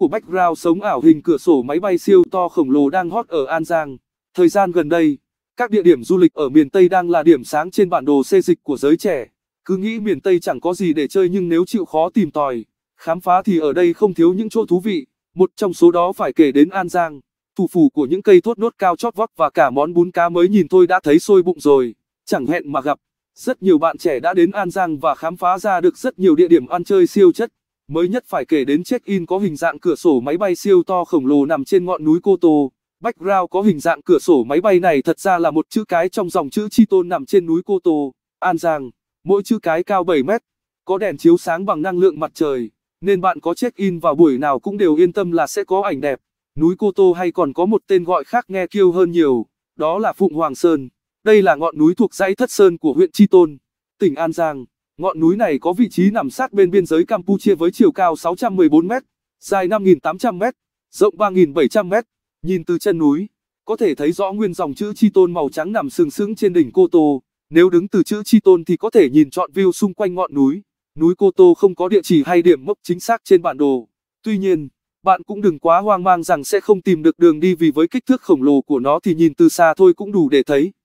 của background sống ảo hình cửa sổ máy bay siêu to khổng lồ đang hot ở An Giang. Thời gian gần đây, các địa điểm du lịch ở miền Tây đang là điểm sáng trên bản đồ xê dịch của giới trẻ. Cứ nghĩ miền Tây chẳng có gì để chơi nhưng nếu chịu khó tìm tòi, khám phá thì ở đây không thiếu những chỗ thú vị. Một trong số đó phải kể đến An Giang, thủ phủ của những cây thốt nốt cao chót vót và cả món bún cá mới nhìn thôi đã thấy sôi bụng rồi. Chẳng hẹn mà gặp, rất nhiều bạn trẻ đã đến An Giang và khám phá ra được rất nhiều địa điểm ăn chơi siêu chất mới nhất phải kể đến check-in có hình dạng cửa sổ máy bay siêu to khổng lồ nằm trên ngọn núi Cô Tô. Background có hình dạng cửa sổ máy bay này thật ra là một chữ cái trong dòng chữ Chi Tôn nằm trên núi Cô Tô, An Giang. Mỗi chữ cái cao 7 mét, có đèn chiếu sáng bằng năng lượng mặt trời, nên bạn có check-in vào buổi nào cũng đều yên tâm là sẽ có ảnh đẹp. Núi Cô Tô hay còn có một tên gọi khác nghe kêu hơn nhiều, đó là Phụng Hoàng Sơn. Đây là ngọn núi thuộc dãy Thất Sơn của huyện Chi Tôn, tỉnh An Giang. Ngọn núi này có vị trí nằm sát bên biên giới Campuchia với chiều cao 614m, dài 5.800m, rộng 3.700m. Nhìn từ chân núi, có thể thấy rõ nguyên dòng chữ Chi Tôn màu trắng nằm sừng sững trên đỉnh Cô Tô. Nếu đứng từ chữ Chi Tôn thì có thể nhìn trọn view xung quanh ngọn núi. Núi Cô Tô không có địa chỉ hay điểm mốc chính xác trên bản đồ. Tuy nhiên, bạn cũng đừng quá hoang mang rằng sẽ không tìm được đường đi vì với kích thước khổng lồ của nó thì nhìn từ xa thôi cũng đủ để thấy.